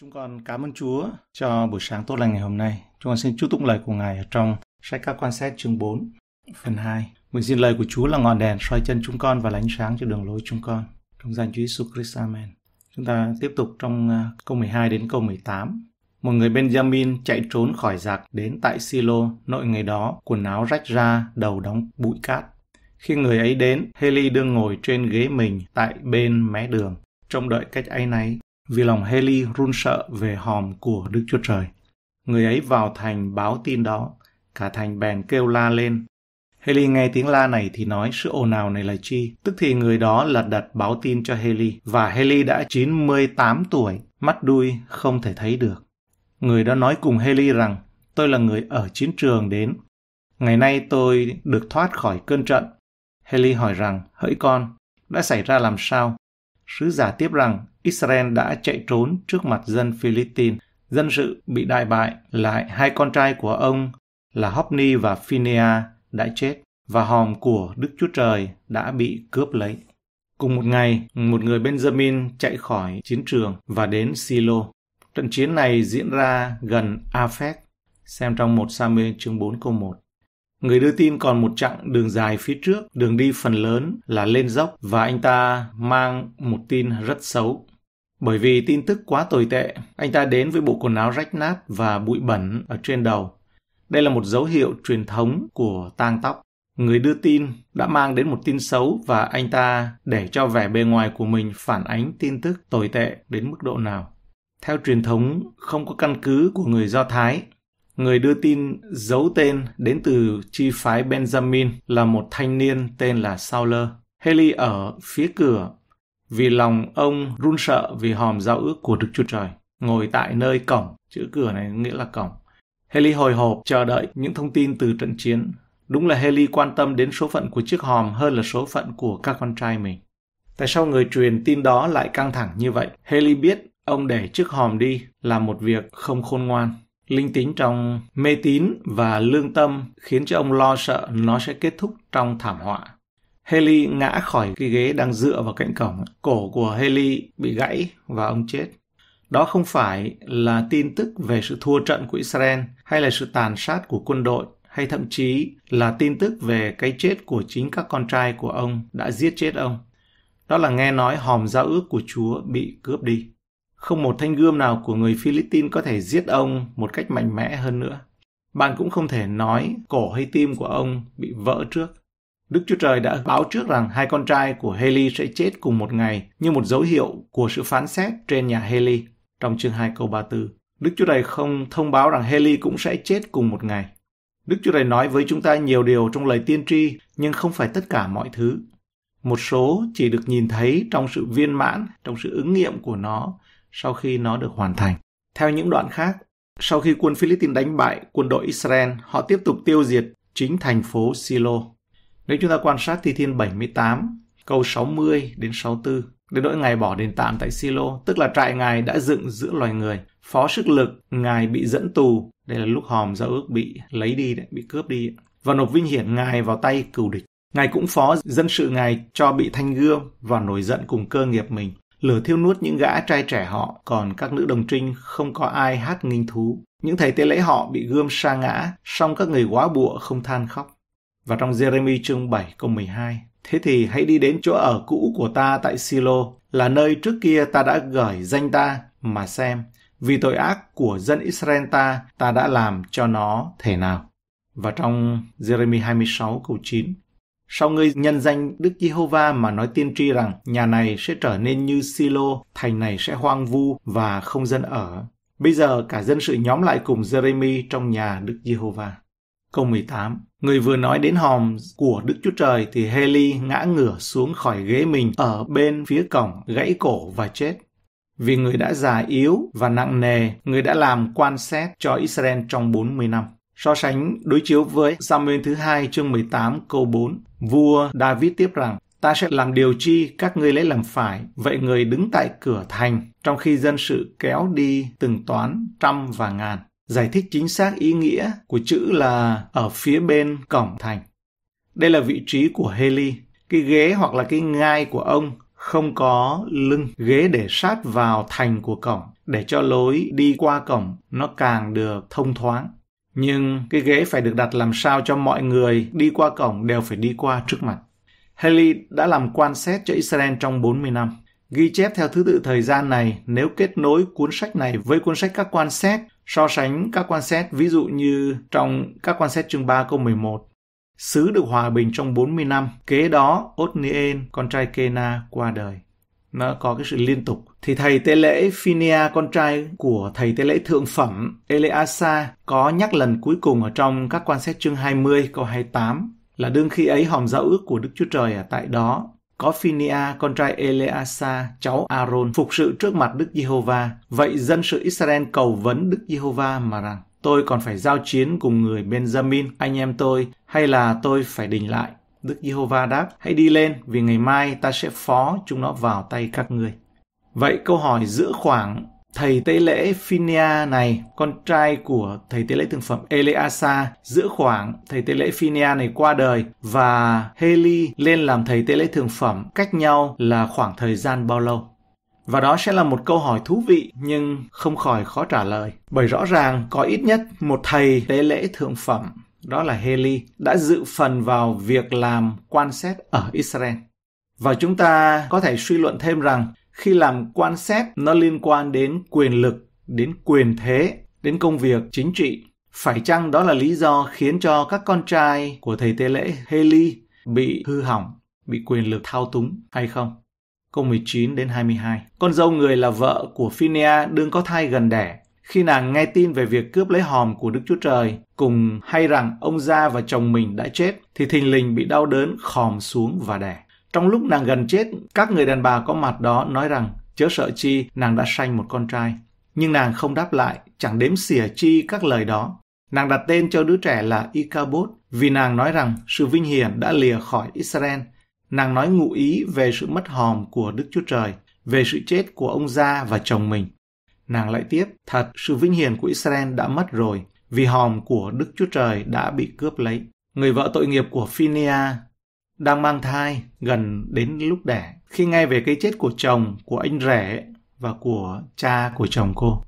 Chúng con cảm ơn Chúa cho buổi sáng tốt lành ngày hôm nay. Chúng con xin chúc tụng lời của Ngài ở trong sách các quan sát chương 4, phần 2. Nguyện xin lời của Chúa là ngọn đèn soi chân chúng con và lánh sáng cho đường lối chúng con. Trong danh Chúa Jesus Christ, Amen. Chúng ta tiếp tục trong ờ, câu 12 đến câu 18. Một người Benjamin chạy trốn khỏi giặc đến tại Silo, nội ngày đó, quần áo rách ra, đầu đóng bụi cát. Khi người ấy đến, Heli đương ngồi trên ghế mình tại bên mé đường, trông đợi cách ấy nấy vì lòng Heli run sợ về hòm của Đức Chúa Trời. Người ấy vào thành báo tin đó, cả thành bèn kêu la lên. Heli nghe tiếng la này thì nói sự ồn ào này là chi, tức thì người đó lật đặt báo tin cho Heli và Heli đã 98 tuổi, mắt đuôi không thể thấy được. Người đó nói cùng Heli rằng, tôi là người ở chiến trường đến. Ngày nay tôi được thoát khỏi cơn trận. Heli hỏi rằng, hỡi con, đã xảy ra làm sao? Sứ giả tiếp rằng Israel đã chạy trốn trước mặt dân Philippines. Dân sự bị đại bại, lại hai con trai của ông là Hophni và Phinea đã chết và hòm của Đức Chúa Trời đã bị cướp lấy. Cùng một ngày, một người Benjamin chạy khỏi chiến trường và đến Silo. Trận chiến này diễn ra gần Afek, xem trong 1 Samuel chương 4 câu 1. Người đưa tin còn một chặng đường dài phía trước, đường đi phần lớn là lên dốc và anh ta mang một tin rất xấu. Bởi vì tin tức quá tồi tệ, anh ta đến với bộ quần áo rách nát và bụi bẩn ở trên đầu. Đây là một dấu hiệu truyền thống của tang tóc. Người đưa tin đã mang đến một tin xấu và anh ta để cho vẻ bề ngoài của mình phản ánh tin tức tồi tệ đến mức độ nào. Theo truyền thống không có căn cứ của người Do Thái, Người đưa tin giấu tên đến từ chi phái Benjamin là một thanh niên tên là Sauler. Haley ở phía cửa vì lòng ông run sợ vì hòm giao ước của Đức Chúa Trời. Ngồi tại nơi cổng, chữ cửa này nghĩa là cổng. Haley hồi hộp chờ đợi những thông tin từ trận chiến. Đúng là Haley quan tâm đến số phận của chiếc hòm hơn là số phận của các con trai mình. Tại sao người truyền tin đó lại căng thẳng như vậy? Haley biết ông để chiếc hòm đi là một việc không khôn ngoan linh tính trong mê tín và lương tâm khiến cho ông lo sợ nó sẽ kết thúc trong thảm họa. Haley ngã khỏi cái ghế đang dựa vào cạnh cổng. Cổ của Haley bị gãy và ông chết. Đó không phải là tin tức về sự thua trận của Israel hay là sự tàn sát của quân đội hay thậm chí là tin tức về cái chết của chính các con trai của ông đã giết chết ông. Đó là nghe nói hòm giao ước của Chúa bị cướp đi. Không một thanh gươm nào của người Philippines có thể giết ông một cách mạnh mẽ hơn nữa. Bạn cũng không thể nói cổ hay tim của ông bị vỡ trước. Đức Chúa Trời đã báo trước rằng hai con trai của Haley sẽ chết cùng một ngày như một dấu hiệu của sự phán xét trên nhà Haley trong chương 2 câu 34. Đức Chúa Trời không thông báo rằng Haley cũng sẽ chết cùng một ngày. Đức Chúa Trời nói với chúng ta nhiều điều trong lời tiên tri, nhưng không phải tất cả mọi thứ. Một số chỉ được nhìn thấy trong sự viên mãn, trong sự ứng nghiệm của nó, sau khi nó được hoàn thành. Theo những đoạn khác, sau khi quân Philippines đánh bại quân đội Israel, họ tiếp tục tiêu diệt chính thành phố Silo. Nếu chúng ta quan sát thi thiên 78, câu 60 đến 64, đến nỗi Ngài bỏ đền tạm tại Silo, tức là trại Ngài đã dựng giữa loài người. Phó sức lực, Ngài bị dẫn tù, đây là lúc hòm giao ước bị lấy đi, đấy, bị cướp đi, và nộp vinh hiển Ngài vào tay cừu địch. Ngài cũng phó dân sự Ngài cho bị thanh gươm và nổi giận cùng cơ nghiệp mình lửa thiêu nuốt những gã trai trẻ họ, còn các nữ đồng trinh không có ai hát nghinh thú. Những thầy tế lễ họ bị gươm sa ngã, song các người quá bụa không than khóc. Và trong Jeremy chương 7 câu 12, Thế thì hãy đi đến chỗ ở cũ của ta tại Silo, là nơi trước kia ta đã gửi danh ta, mà xem, vì tội ác của dân Israel ta, ta đã làm cho nó thể nào. Và trong Jeremy 26 câu 9, sau ngươi nhân danh Đức Giê-hô-va mà nói tiên tri rằng nhà này sẽ trở nên như Silo, thành này sẽ hoang vu và không dân ở. Bây giờ cả dân sự nhóm lại cùng Jeremy trong nhà Đức Giê-hô-va. Câu 18 Người vừa nói đến hòm của Đức Chúa Trời thì Heli ngã ngửa xuống khỏi ghế mình ở bên phía cổng, gãy cổ và chết. Vì người đã già yếu và nặng nề, người đã làm quan xét cho Israel trong 40 năm. So sánh đối chiếu với Samuel thứ hai chương 18 câu 4, vua David tiếp rằng, ta sẽ làm điều chi các ngươi lấy làm phải, vậy người đứng tại cửa thành, trong khi dân sự kéo đi từng toán trăm và ngàn. Giải thích chính xác ý nghĩa của chữ là ở phía bên cổng thành. Đây là vị trí của Heli. Cái ghế hoặc là cái ngai của ông không có lưng ghế để sát vào thành của cổng để cho lối đi qua cổng nó càng được thông thoáng nhưng cái ghế phải được đặt làm sao cho mọi người đi qua cổng đều phải đi qua trước mặt. Haley đã làm quan sát cho Israel trong 40 năm. Ghi chép theo thứ tự thời gian này, nếu kết nối cuốn sách này với cuốn sách các quan sát, so sánh các quan sát, ví dụ như trong các quan sát chương 3 câu 11, sứ được hòa bình trong 40 năm, kế đó Othniel, con trai Kena, qua đời nó có cái sự liên tục thì thầy tế lễ Phinia con trai của thầy tế lễ thượng phẩm Eleasa có nhắc lần cuối cùng ở trong các quan xét chương 20 câu 28 là đương khi ấy hòm giao ước của Đức Chúa Trời ở tại đó có Phinia con trai Eleasa cháu Aaron phục sự trước mặt Đức Giê-hô-va vậy dân sự Israel cầu vấn Đức Giê-hô-va mà rằng tôi còn phải giao chiến cùng người Benjamin anh em tôi hay là tôi phải đình lại Đức Giê-hô-va đáp, hãy đi lên vì ngày mai ta sẽ phó chúng nó vào tay các ngươi. Vậy câu hỏi giữa khoảng thầy tế lễ Phinia này, con trai của thầy tế lễ thương phẩm Eleasa, giữa khoảng thầy tế lễ Phinia này qua đời và Heli lên làm thầy tế lễ thương phẩm cách nhau là khoảng thời gian bao lâu? Và đó sẽ là một câu hỏi thú vị nhưng không khỏi khó trả lời. Bởi rõ ràng có ít nhất một thầy tế lễ thượng phẩm đó là Haley, đã dự phần vào việc làm quan xét ở Israel. Và chúng ta có thể suy luận thêm rằng khi làm quan xét nó liên quan đến quyền lực, đến quyền thế, đến công việc chính trị. Phải chăng đó là lý do khiến cho các con trai của thầy tế lễ Haley bị hư hỏng, bị quyền lực thao túng hay không? Câu 19 đến 22. Con dâu người là vợ của Phinea đương có thai gần đẻ khi nàng nghe tin về việc cướp lấy hòm của Đức Chúa Trời, cùng hay rằng ông gia và chồng mình đã chết, thì thình lình bị đau đớn khòm xuống và đẻ. Trong lúc nàng gần chết, các người đàn bà có mặt đó nói rằng chớ sợ chi nàng đã sanh một con trai. Nhưng nàng không đáp lại, chẳng đếm xỉa chi các lời đó. Nàng đặt tên cho đứa trẻ là Ichabod vì nàng nói rằng sự vinh hiển đã lìa khỏi Israel. Nàng nói ngụ ý về sự mất hòm của Đức Chúa Trời, về sự chết của ông gia và chồng mình. Nàng lại tiếp, thật, sự vinh hiển của Israel đã mất rồi, vì hòm của Đức Chúa Trời đã bị cướp lấy. Người vợ tội nghiệp của Phinia đang mang thai gần đến lúc đẻ, khi nghe về cái chết của chồng, của anh rể và của cha của chồng cô.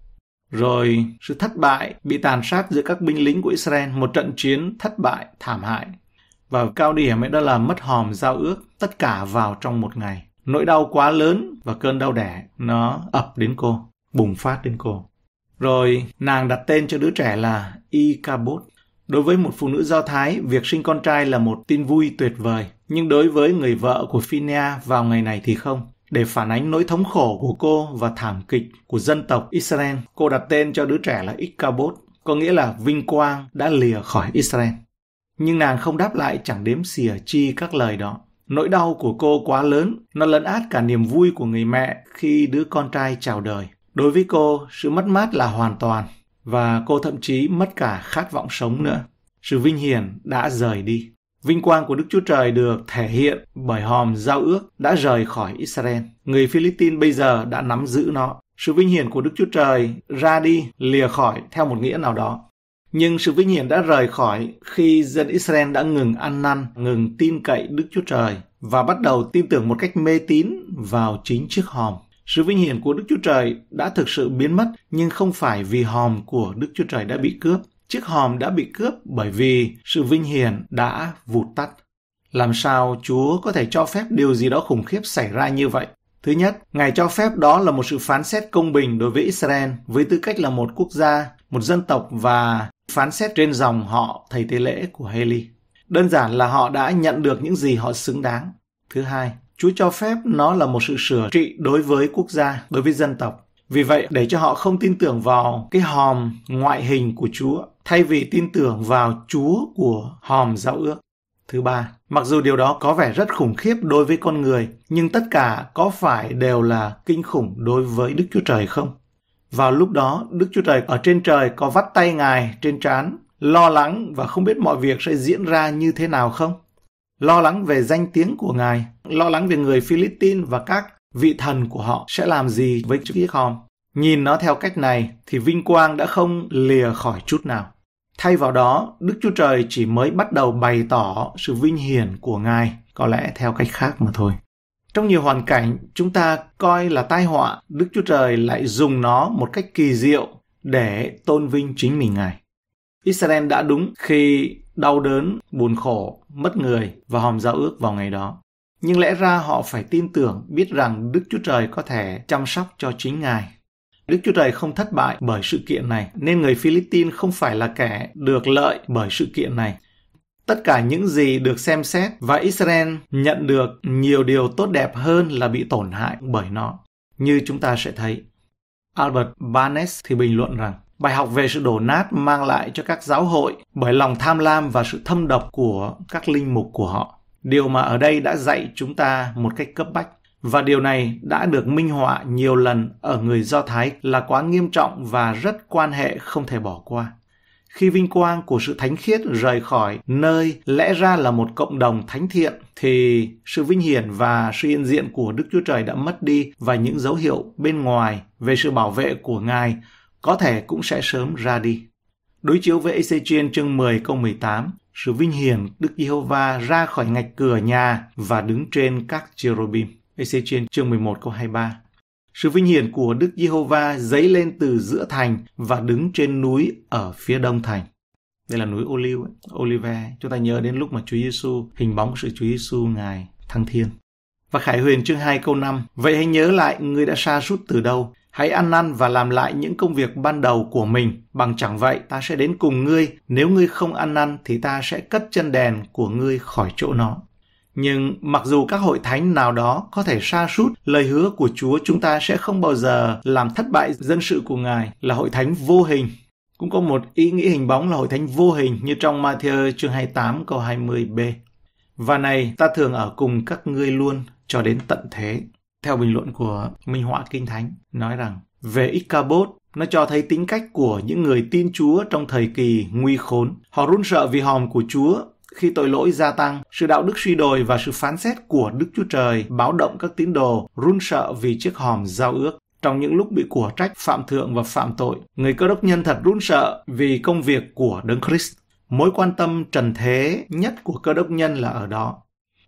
Rồi sự thất bại, bị tàn sát giữa các binh lính của Israel, một trận chiến thất bại, thảm hại. Và cao điểm ấy đó là mất hòm giao ước, tất cả vào trong một ngày. Nỗi đau quá lớn và cơn đau đẻ nó ập đến cô bùng phát đến cô. Rồi nàng đặt tên cho đứa trẻ là Ikabot. Đối với một phụ nữ Do Thái, việc sinh con trai là một tin vui tuyệt vời. Nhưng đối với người vợ của Phinea vào ngày này thì không. Để phản ánh nỗi thống khổ của cô và thảm kịch của dân tộc Israel, cô đặt tên cho đứa trẻ là Ikabot, có nghĩa là vinh quang đã lìa khỏi Israel. Nhưng nàng không đáp lại chẳng đếm xỉa chi các lời đó. Nỗi đau của cô quá lớn, nó lấn át cả niềm vui của người mẹ khi đứa con trai chào đời. Đối với cô, sự mất mát là hoàn toàn và cô thậm chí mất cả khát vọng sống nữa. Sự vinh hiển đã rời đi. Vinh quang của Đức Chúa Trời được thể hiện bởi hòm giao ước đã rời khỏi Israel. Người Philippines bây giờ đã nắm giữ nó. Sự vinh hiển của Đức Chúa Trời ra đi, lìa khỏi theo một nghĩa nào đó. Nhưng sự vinh hiển đã rời khỏi khi dân Israel đã ngừng ăn năn, ngừng tin cậy Đức Chúa Trời và bắt đầu tin tưởng một cách mê tín vào chính chiếc hòm sự vinh hiển của Đức Chúa Trời đã thực sự biến mất nhưng không phải vì hòm của Đức Chúa Trời đã bị cướp. Chiếc hòm đã bị cướp bởi vì sự vinh hiển đã vụt tắt. Làm sao Chúa có thể cho phép điều gì đó khủng khiếp xảy ra như vậy? Thứ nhất, Ngài cho phép đó là một sự phán xét công bình đối với Israel với tư cách là một quốc gia, một dân tộc và phán xét trên dòng họ thầy tế lễ của Heli. Đơn giản là họ đã nhận được những gì họ xứng đáng. Thứ hai, Chúa cho phép nó là một sự sửa trị đối với quốc gia, đối với dân tộc. Vì vậy, để cho họ không tin tưởng vào cái hòm ngoại hình của Chúa, thay vì tin tưởng vào Chúa của hòm giao ước. Thứ ba, mặc dù điều đó có vẻ rất khủng khiếp đối với con người, nhưng tất cả có phải đều là kinh khủng đối với Đức Chúa Trời không? Vào lúc đó, Đức Chúa Trời ở trên trời có vắt tay Ngài trên trán, lo lắng và không biết mọi việc sẽ diễn ra như thế nào không? lo lắng về danh tiếng của ngài, lo lắng về người Philippines và các vị thần của họ sẽ làm gì với chữ Gichom. Nhìn nó theo cách này thì vinh quang đã không lìa khỏi chút nào. Thay vào đó, Đức Chúa Trời chỉ mới bắt đầu bày tỏ sự vinh hiển của Ngài, có lẽ theo cách khác mà thôi. Trong nhiều hoàn cảnh, chúng ta coi là tai họa, Đức Chúa Trời lại dùng nó một cách kỳ diệu để tôn vinh chính mình Ngài. Israel đã đúng khi đau đớn, buồn khổ, mất người và hòm giao ước vào ngày đó. Nhưng lẽ ra họ phải tin tưởng biết rằng Đức Chúa Trời có thể chăm sóc cho chính Ngài. Đức Chúa Trời không thất bại bởi sự kiện này, nên người Philippines không phải là kẻ được lợi bởi sự kiện này. Tất cả những gì được xem xét và Israel nhận được nhiều điều tốt đẹp hơn là bị tổn hại bởi nó, như chúng ta sẽ thấy. Albert Barnes thì bình luận rằng bài học về sự đổ nát mang lại cho các giáo hội bởi lòng tham lam và sự thâm độc của các linh mục của họ điều mà ở đây đã dạy chúng ta một cách cấp bách và điều này đã được minh họa nhiều lần ở người do thái là quá nghiêm trọng và rất quan hệ không thể bỏ qua khi vinh quang của sự thánh khiết rời khỏi nơi lẽ ra là một cộng đồng thánh thiện thì sự vinh hiển và sự hiện diện của Đức Chúa Trời đã mất đi và những dấu hiệu bên ngoài về sự bảo vệ của Ngài có thể cũng sẽ sớm ra đi. Đối chiếu với Ezechiel chương 10 câu 18, sự vinh hiển Đức Giê-hô-va ra khỏi ngạch cửa nhà và đứng trên các cherubim. Ezechiel chương 11 câu 23. Sự vinh hiển của Đức Giê-hô-va dấy lên từ giữa thành và đứng trên núi ở phía đông thành. Đây là núi Olive, Olive. Chúng ta nhớ đến lúc mà Chúa Giêsu hình bóng sự Chúa Giêsu ngài thăng thiên. Và Khải Huyền chương 2 câu 5. Vậy hãy nhớ lại người đã xa rút từ đâu, Hãy ăn năn và làm lại những công việc ban đầu của mình. Bằng chẳng vậy, ta sẽ đến cùng ngươi. Nếu ngươi không ăn năn thì ta sẽ cất chân đèn của ngươi khỏi chỗ nó. Nhưng mặc dù các hội thánh nào đó có thể xa sút lời hứa của Chúa chúng ta sẽ không bao giờ làm thất bại dân sự của Ngài là hội thánh vô hình. Cũng có một ý nghĩa hình bóng là hội thánh vô hình như trong Matthew chương 28 câu 20b. Và này ta thường ở cùng các ngươi luôn cho đến tận thế. Theo bình luận của Minh Họa Kinh Thánh nói rằng về Ichabod nó cho thấy tính cách của những người tin Chúa trong thời kỳ nguy khốn. Họ run sợ vì hòm của Chúa khi tội lỗi gia tăng, sự đạo đức suy đồi và sự phán xét của Đức Chúa Trời báo động các tín đồ run sợ vì chiếc hòm giao ước. Trong những lúc bị của trách, phạm thượng và phạm tội, người cơ đốc nhân thật run sợ vì công việc của Đấng Christ. Mối quan tâm trần thế nhất của cơ đốc nhân là ở đó.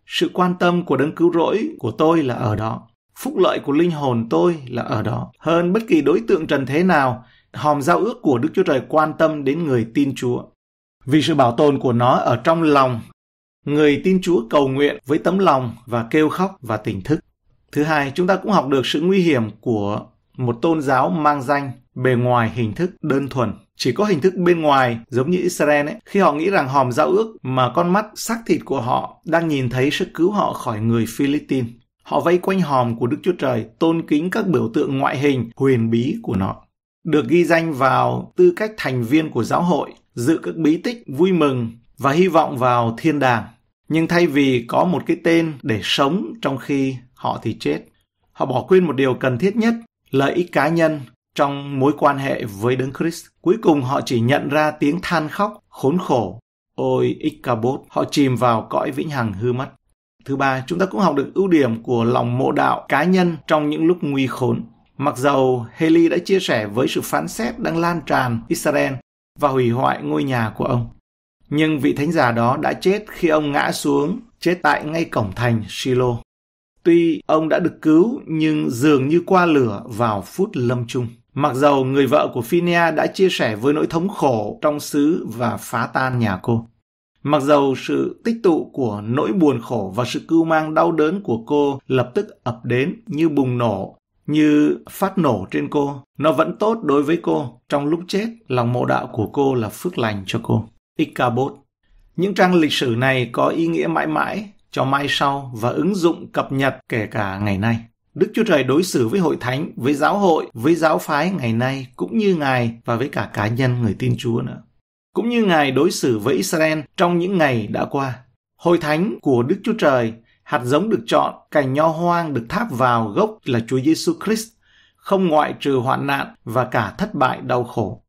Sự quan tâm của Đấng Cứu Rỗi của tôi là ở đó Phúc lợi của linh hồn tôi là ở đó. Hơn bất kỳ đối tượng trần thế nào, hòm giao ước của Đức Chúa Trời quan tâm đến người tin Chúa. Vì sự bảo tồn của nó ở trong lòng, người tin Chúa cầu nguyện với tấm lòng và kêu khóc và tỉnh thức. Thứ hai, chúng ta cũng học được sự nguy hiểm của một tôn giáo mang danh bề ngoài hình thức đơn thuần chỉ có hình thức bên ngoài giống như Israel ấy, khi họ nghĩ rằng hòm giao ước mà con mắt xác thịt của họ đang nhìn thấy sẽ cứu họ khỏi người Philippines. Họ vây quanh hòm của Đức Chúa Trời, tôn kính các biểu tượng ngoại hình, huyền bí của nó. Được ghi danh vào tư cách thành viên của giáo hội, dự các bí tích, vui mừng và hy vọng vào thiên đàng. Nhưng thay vì có một cái tên để sống trong khi họ thì chết, họ bỏ quên một điều cần thiết nhất, lợi ích cá nhân trong mối quan hệ với Đấng Christ. Cuối cùng họ chỉ nhận ra tiếng than khóc, khốn khổ. Ôi Ichabod, họ chìm vào cõi vĩnh hằng hư mất. Thứ ba, chúng ta cũng học được ưu điểm của lòng mộ đạo cá nhân trong những lúc nguy khốn. Mặc dầu Haley đã chia sẻ với sự phán xét đang lan tràn Israel và hủy hoại ngôi nhà của ông. Nhưng vị thánh giả đó đã chết khi ông ngã xuống, chết tại ngay cổng thành Shiloh. Tuy ông đã được cứu nhưng dường như qua lửa vào phút lâm chung. Mặc dầu người vợ của Phinia đã chia sẻ với nỗi thống khổ trong xứ và phá tan nhà cô. Mặc dầu sự tích tụ của nỗi buồn khổ và sự cưu mang đau đớn của cô lập tức ập đến như bùng nổ, như phát nổ trên cô, nó vẫn tốt đối với cô. Trong lúc chết, lòng mộ đạo của cô là phước lành cho cô. Ichabod Những trang lịch sử này có ý nghĩa mãi mãi cho mai sau và ứng dụng cập nhật kể cả ngày nay. Đức Chúa Trời đối xử với hội thánh, với giáo hội, với giáo phái ngày nay cũng như Ngài và với cả cá nhân người tin Chúa nữa cũng như Ngài đối xử với Israel trong những ngày đã qua. Hồi thánh của Đức Chúa Trời, hạt giống được chọn, cành nho hoang được tháp vào gốc là Chúa Giêsu Christ, không ngoại trừ hoạn nạn và cả thất bại đau khổ.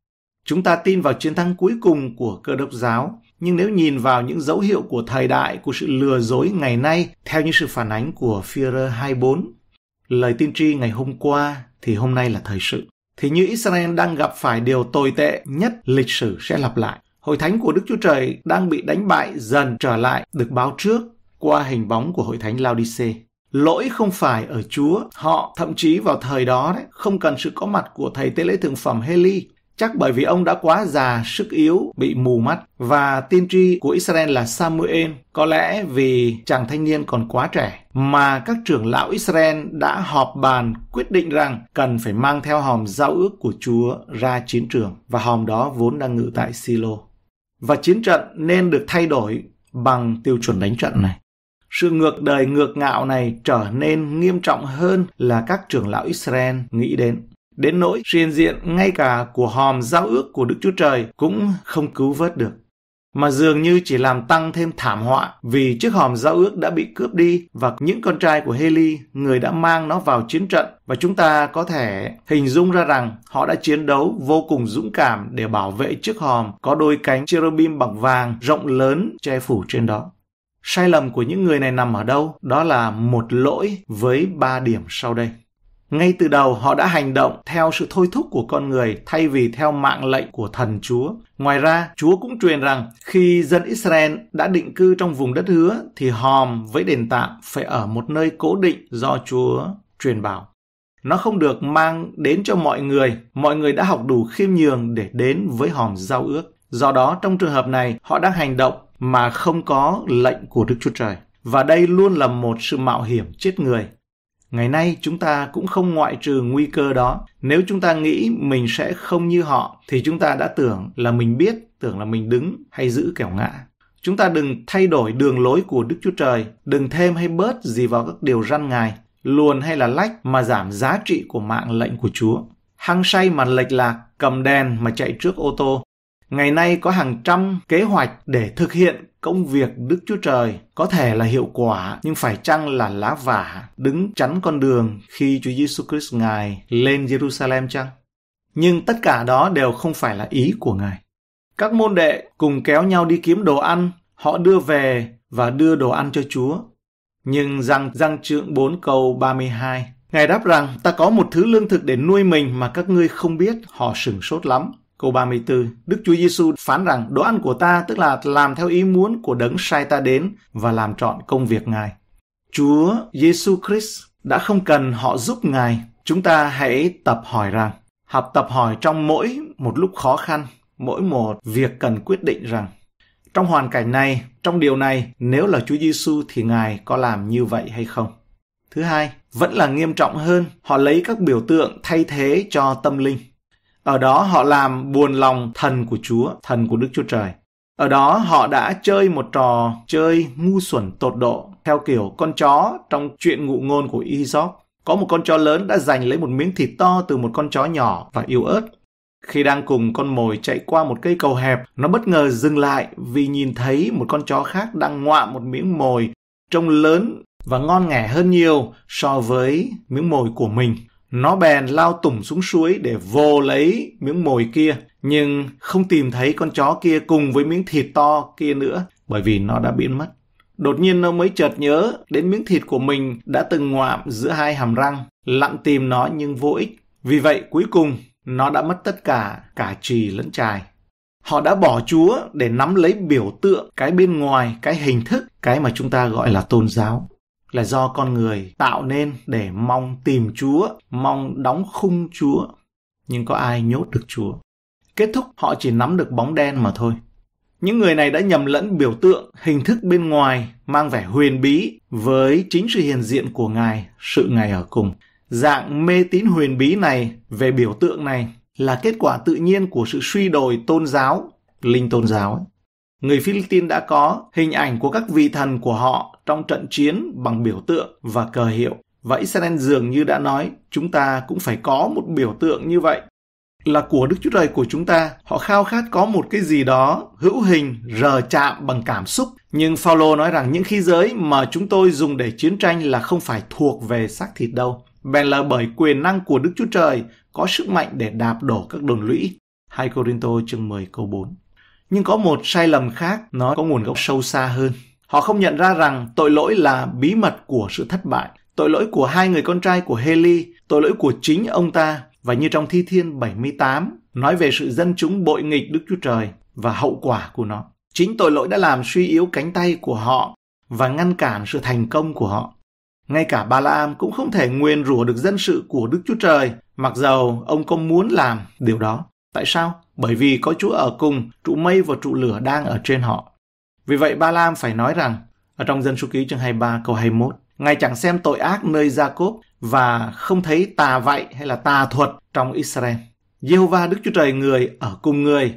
Chúng ta tin vào chiến thắng cuối cùng của cơ đốc giáo, nhưng nếu nhìn vào những dấu hiệu của thời đại của sự lừa dối ngày nay theo những sự phản ánh của Führer 24, lời tiên tri ngày hôm qua thì hôm nay là thời sự thì như Israel đang gặp phải điều tồi tệ nhất lịch sử sẽ lặp lại. Hội thánh của Đức Chúa Trời đang bị đánh bại dần trở lại được báo trước qua hình bóng của hội thánh Laodice. Lỗi không phải ở Chúa, họ thậm chí vào thời đó đấy, không cần sự có mặt của thầy tế lễ thượng phẩm Heli Chắc bởi vì ông đã quá già, sức yếu, bị mù mắt và tiên tri của Israel là Samuel có lẽ vì chàng thanh niên còn quá trẻ mà các trưởng lão Israel đã họp bàn quyết định rằng cần phải mang theo hòm giao ước của Chúa ra chiến trường và hòm đó vốn đang ngự tại Silo. Và chiến trận nên được thay đổi bằng tiêu chuẩn đánh trận này. Sự ngược đời ngược ngạo này trở nên nghiêm trọng hơn là các trưởng lão Israel nghĩ đến đến nỗi hiện diện ngay cả của hòm giao ước của Đức Chúa Trời cũng không cứu vớt được mà dường như chỉ làm tăng thêm thảm họa vì chiếc hòm giao ước đã bị cướp đi và những con trai của Heli, người đã mang nó vào chiến trận và chúng ta có thể hình dung ra rằng họ đã chiến đấu vô cùng dũng cảm để bảo vệ chiếc hòm có đôi cánh cherubim bằng vàng rộng lớn che phủ trên đó. Sai lầm của những người này nằm ở đâu? Đó là một lỗi với ba điểm sau đây. Ngay từ đầu họ đã hành động theo sự thôi thúc của con người thay vì theo mạng lệnh của thần Chúa. Ngoài ra, Chúa cũng truyền rằng khi dân Israel đã định cư trong vùng đất hứa thì hòm với đền tạm phải ở một nơi cố định do Chúa truyền bảo. Nó không được mang đến cho mọi người, mọi người đã học đủ khiêm nhường để đến với hòm giao ước. Do đó, trong trường hợp này, họ đang hành động mà không có lệnh của Đức Chúa Trời. Và đây luôn là một sự mạo hiểm chết người ngày nay chúng ta cũng không ngoại trừ nguy cơ đó nếu chúng ta nghĩ mình sẽ không như họ thì chúng ta đã tưởng là mình biết tưởng là mình đứng hay giữ kẻo ngã chúng ta đừng thay đổi đường lối của đức chúa trời đừng thêm hay bớt gì vào các điều răn ngài luồn hay là lách mà giảm giá trị của mạng lệnh của chúa hăng say mà lệch lạc cầm đèn mà chạy trước ô tô Ngày nay có hàng trăm kế hoạch để thực hiện công việc Đức Chúa Trời có thể là hiệu quả nhưng phải chăng là lá vả đứng chắn con đường khi Chúa Giêsu Christ Ngài lên Jerusalem chăng? Nhưng tất cả đó đều không phải là ý của Ngài. Các môn đệ cùng kéo nhau đi kiếm đồ ăn, họ đưa về và đưa đồ ăn cho Chúa. Nhưng rằng răng trượng 4 câu 32, Ngài đáp rằng ta có một thứ lương thực để nuôi mình mà các ngươi không biết, họ sửng sốt lắm. Câu 34, Đức Chúa Giêsu phán rằng đồ ăn của ta tức là làm theo ý muốn của đấng sai ta đến và làm trọn công việc Ngài. Chúa Giêsu Christ đã không cần họ giúp Ngài. Chúng ta hãy tập hỏi rằng, học tập hỏi trong mỗi một lúc khó khăn, mỗi một việc cần quyết định rằng trong hoàn cảnh này, trong điều này, nếu là Chúa Giêsu thì Ngài có làm như vậy hay không? Thứ hai, vẫn là nghiêm trọng hơn, họ lấy các biểu tượng thay thế cho tâm linh. Ở đó họ làm buồn lòng thần của Chúa, thần của Đức Chúa Trời. Ở đó họ đã chơi một trò chơi ngu xuẩn tột độ theo kiểu con chó trong chuyện ngụ ngôn của Aesop. Có một con chó lớn đã giành lấy một miếng thịt to từ một con chó nhỏ và yếu ớt. Khi đang cùng con mồi chạy qua một cây cầu hẹp, nó bất ngờ dừng lại vì nhìn thấy một con chó khác đang ngoạ một miếng mồi trông lớn và ngon nghẻ hơn nhiều so với miếng mồi của mình. Nó bèn lao tủng xuống suối để vô lấy miếng mồi kia, nhưng không tìm thấy con chó kia cùng với miếng thịt to kia nữa, bởi vì nó đã biến mất. Đột nhiên nó mới chợt nhớ đến miếng thịt của mình đã từng ngoạm giữa hai hàm răng, lặn tìm nó nhưng vô ích. Vì vậy cuối cùng nó đã mất tất cả, cả trì lẫn trài. Họ đã bỏ Chúa để nắm lấy biểu tượng, cái bên ngoài, cái hình thức, cái mà chúng ta gọi là tôn giáo là do con người tạo nên để mong tìm Chúa, mong đóng khung Chúa, nhưng có ai nhốt được Chúa. Kết thúc họ chỉ nắm được bóng đen mà thôi. Những người này đã nhầm lẫn biểu tượng, hình thức bên ngoài mang vẻ huyền bí với chính sự hiện diện của Ngài, sự Ngài ở cùng. Dạng mê tín huyền bí này về biểu tượng này là kết quả tự nhiên của sự suy đồi tôn giáo, linh tôn giáo. Ấy. Người Philippines đã có hình ảnh của các vị thần của họ trong trận chiến bằng biểu tượng và cờ hiệu. Và Israel dường như đã nói, chúng ta cũng phải có một biểu tượng như vậy. Là của Đức Chúa Trời của chúng ta, họ khao khát có một cái gì đó hữu hình, rờ chạm bằng cảm xúc. Nhưng Phaolô nói rằng những khí giới mà chúng tôi dùng để chiến tranh là không phải thuộc về xác thịt đâu. Bèn là bởi quyền năng của Đức Chúa Trời có sức mạnh để đạp đổ các đồn lũy. 2 Corinto chương 10 câu 4 nhưng có một sai lầm khác nó có nguồn gốc sâu xa hơn Họ không nhận ra rằng tội lỗi là bí mật của sự thất bại, tội lỗi của hai người con trai của Haley, tội lỗi của chính ông ta và như trong Thi Thiên 78 nói về sự dân chúng bội nghịch Đức Chúa Trời và hậu quả của nó. Chính tội lỗi đã làm suy yếu cánh tay của họ và ngăn cản sự thành công của họ. Ngay cả Ba Laam cũng không thể nguyền rủa được dân sự của Đức Chúa Trời, mặc dầu ông có muốn làm điều đó. Tại sao? Bởi vì có Chúa ở cùng, trụ mây và trụ lửa đang ở trên họ. Vì vậy Ba Lam phải nói rằng, ở trong dân số ký chương 23 câu 21, Ngài chẳng xem tội ác nơi gia cốp và không thấy tà vậy hay là tà thuật trong Israel. Jehovah Đức Chúa Trời người ở cùng người.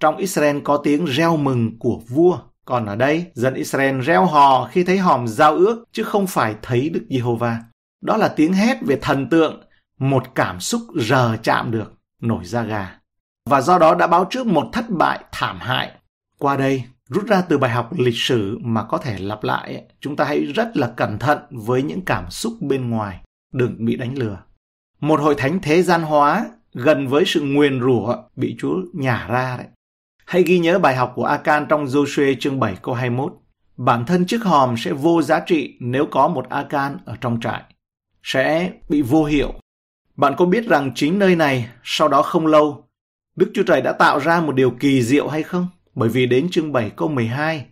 Trong Israel có tiếng reo mừng của vua. Còn ở đây, dân Israel reo hò khi thấy hòm giao ước chứ không phải thấy Đức Jehovah. Đó là tiếng hét về thần tượng, một cảm xúc rờ chạm được, nổi da gà. Và do đó đã báo trước một thất bại thảm hại. Qua đây, rút ra từ bài học lịch sử mà có thể lặp lại chúng ta hãy rất là cẩn thận với những cảm xúc bên ngoài đừng bị đánh lừa một hội thánh thế gian hóa gần với sự nguyền rủa bị Chúa nhả ra đấy. Hãy ghi nhớ bài học của Akan trong Joshua chương 7 câu 21. Bản thân chiếc hòm sẽ vô giá trị nếu có một Akan ở trong trại. Sẽ bị vô hiệu. Bạn có biết rằng chính nơi này, sau đó không lâu, Đức Chúa Trời đã tạo ra một điều kỳ diệu hay không? Bởi vì đến chương 7 câu 12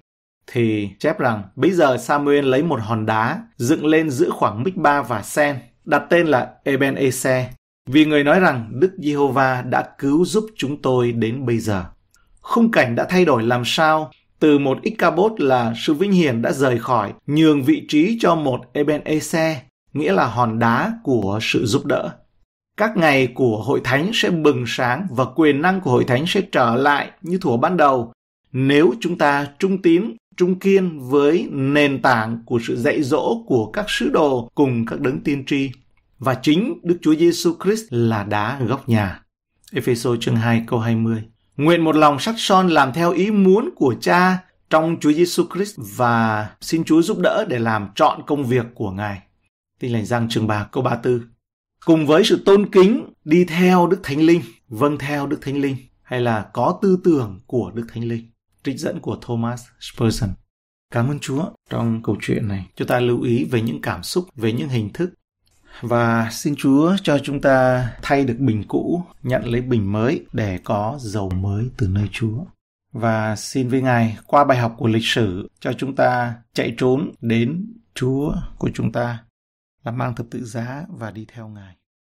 thì chép rằng bây giờ Samuel lấy một hòn đá dựng lên giữa khoảng Mích-ba và Sen, đặt tên là Eben Ese, vì người nói rằng Đức Giê-hô-va đã cứu giúp chúng tôi đến bây giờ. Khung cảnh đã thay đổi làm sao từ một Ichabod là sự vinh hiển đã rời khỏi, nhường vị trí cho một Eben Ese, nghĩa là hòn đá của sự giúp đỡ các ngày của hội thánh sẽ bừng sáng và quyền năng của hội thánh sẽ trở lại như thuở ban đầu nếu chúng ta trung tín trung kiên với nền tảng của sự dạy dỗ của các sứ đồ cùng các đấng tiên tri và chính Đức Chúa Giêsu Christ là đá góc nhà. Ephesos chương 2 câu 20. Nguyện một lòng sắt son làm theo ý muốn của Cha trong Chúa Giêsu Christ và xin Chúa giúp đỡ để làm trọn công việc của Ngài. Tin lành Giăng chương 3 câu 34 cùng với sự tôn kính đi theo Đức Thánh Linh, vâng theo Đức Thánh Linh hay là có tư tưởng của Đức Thánh Linh. Trích dẫn của Thomas Spurgeon. Cảm ơn Chúa trong câu chuyện này. Chúng ta lưu ý về những cảm xúc, về những hình thức và xin Chúa cho chúng ta thay được bình cũ, nhận lấy bình mới để có dầu mới từ nơi Chúa. Và xin với Ngài qua bài học của lịch sử cho chúng ta chạy trốn đến Chúa của chúng ta là mang thập tự giá và đi theo Ngài.